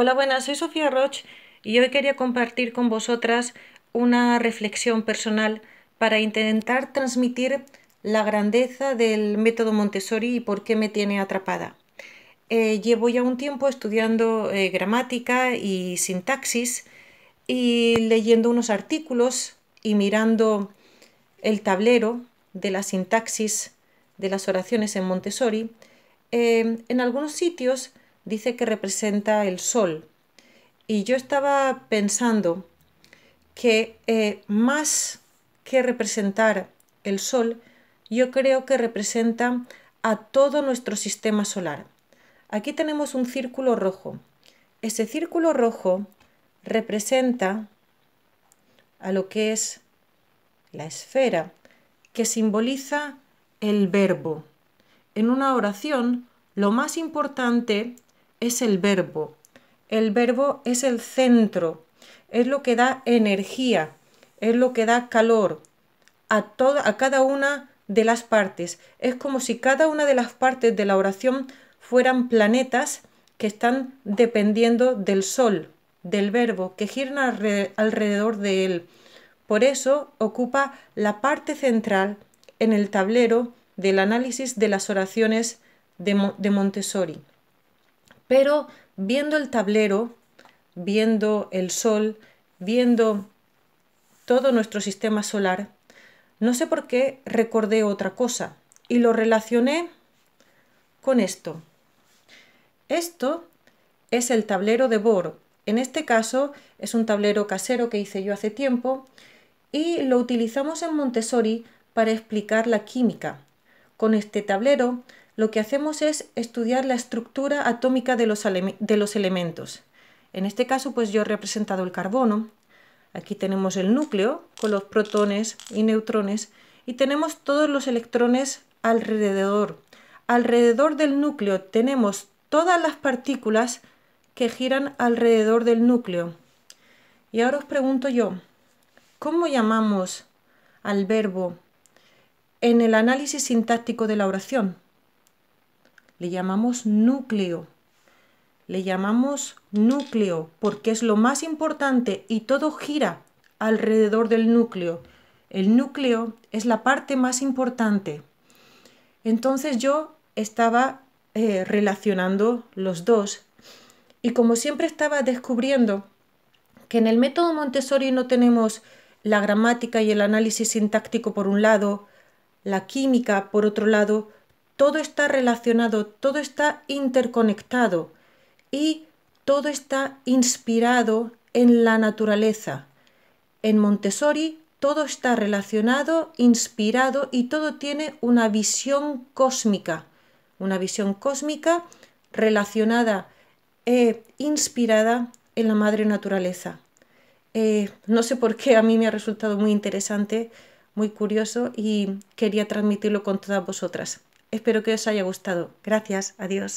Hola, buenas, soy Sofía Roche y hoy quería compartir con vosotras una reflexión personal para intentar transmitir la grandeza del método Montessori y por qué me tiene atrapada. Eh, llevo ya un tiempo estudiando eh, gramática y sintaxis y leyendo unos artículos y mirando el tablero de la sintaxis de las oraciones en Montessori. Eh, en algunos sitios dice que representa el sol. Y yo estaba pensando que eh, más que representar el sol, yo creo que representa a todo nuestro sistema solar. Aquí tenemos un círculo rojo. Ese círculo rojo representa a lo que es la esfera, que simboliza el verbo. En una oración, lo más importante es el verbo. El verbo es el centro, es lo que da energía, es lo que da calor a, toda, a cada una de las partes. Es como si cada una de las partes de la oración fueran planetas que están dependiendo del sol, del verbo, que giran alrededor de él. Por eso ocupa la parte central en el tablero del análisis de las oraciones de, Montessori pero viendo el tablero, viendo el sol, viendo todo nuestro sistema solar, no sé por qué recordé otra cosa y lo relacioné con esto. Esto es el tablero de Bohr. En este caso es un tablero casero que hice yo hace tiempo y lo utilizamos en Montessori para explicar la química. Con este tablero lo que hacemos es estudiar la estructura atómica de los, elementos. En este caso, pues yo he representado el carbono. Aquí tenemos el núcleo con los protones y neutrones y tenemos todos los electrones alrededor. Alrededor del núcleo tenemos todas las partículas que giran alrededor del núcleo. Y ahora os pregunto yo, ¿cómo llamamos al verbo en el análisis sintáctico de la oración? le llamamos núcleo. Le llamamos núcleo porque es lo más importante y todo gira alrededor del núcleo. El núcleo es la parte más importante. Entonces yo estaba eh, relacionando los dos y como siempre estaba descubriendo que en el método Montessori no tenemos la gramática y el análisis sintáctico por un lado, la química por otro lado, todo está relacionado, todo está interconectado y todo está inspirado en la naturaleza. En Montessori todo está relacionado, inspirado y todo tiene una visión cósmica, una visión cósmica relacionada e inspirada en la madre naturaleza. Eh, no sé por qué a mí me ha resultado muy interesante, muy curioso y quería transmitirlo con todas vosotras. Espero que os haya gustado. Gracias, adiós.